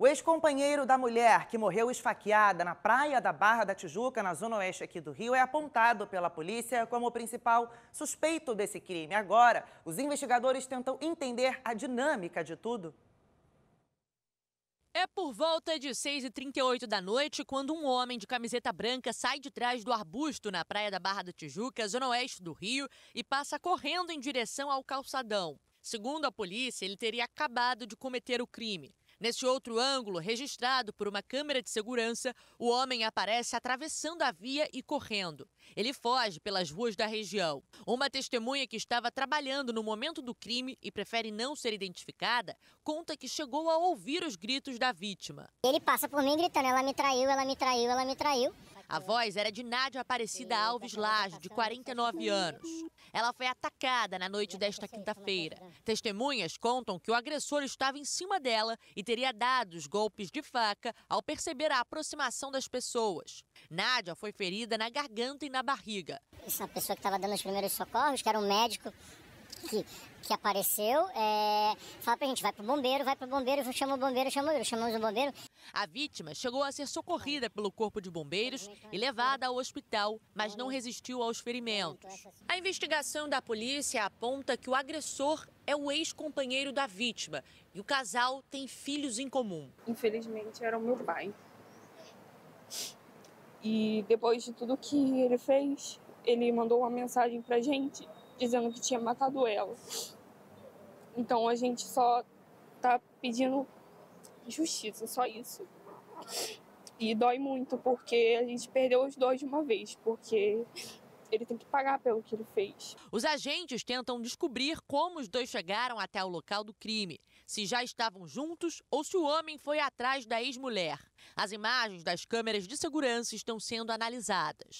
O ex-companheiro da mulher que morreu esfaqueada na praia da Barra da Tijuca, na zona oeste aqui do Rio, é apontado pela polícia como o principal suspeito desse crime. Agora, os investigadores tentam entender a dinâmica de tudo. É por volta de 6h38 da noite quando um homem de camiseta branca sai de trás do arbusto na praia da Barra da Tijuca, zona oeste do Rio, e passa correndo em direção ao calçadão. Segundo a polícia, ele teria acabado de cometer o crime. Neste outro ângulo, registrado por uma câmera de segurança, o homem aparece atravessando a via e correndo. Ele foge pelas ruas da região. Uma testemunha que estava trabalhando no momento do crime e prefere não ser identificada conta que chegou a ouvir os gritos da vítima. Ele passa por mim gritando: ela me traiu, ela me traiu, ela me traiu. A voz era de Nádia Aparecida Alves Laje, de 49 anos. Ela foi atacada na noite desta quinta-feira. Testemunhas contam que o agressor estava em cima dela e teria dado os golpes de faca ao perceber a aproximação das pessoas. Nádia foi ferida na garganta e na barriga. Essa pessoa que estava dando os primeiros socorros, que era um médico, que, que apareceu, é, fala pra gente, vai pro bombeiro, vai pro bombeiro, chama o bombeiro, chama o bombeiro, chamamos o bombeiro. A vítima chegou a ser socorrida pelo corpo de bombeiros e levada ao hospital, mas não resistiu aos ferimentos. A investigação da polícia aponta que o agressor é o ex-companheiro da vítima e o casal tem filhos em comum. Infelizmente era o meu pai. E depois de tudo que ele fez, ele mandou uma mensagem pra gente dizendo que tinha matado ela. Então a gente só tá pedindo justiça, só isso. E dói muito porque a gente perdeu os dois de uma vez, porque ele tem que pagar pelo que ele fez. Os agentes tentam descobrir como os dois chegaram até o local do crime, se já estavam juntos ou se o homem foi atrás da ex-mulher. As imagens das câmeras de segurança estão sendo analisadas.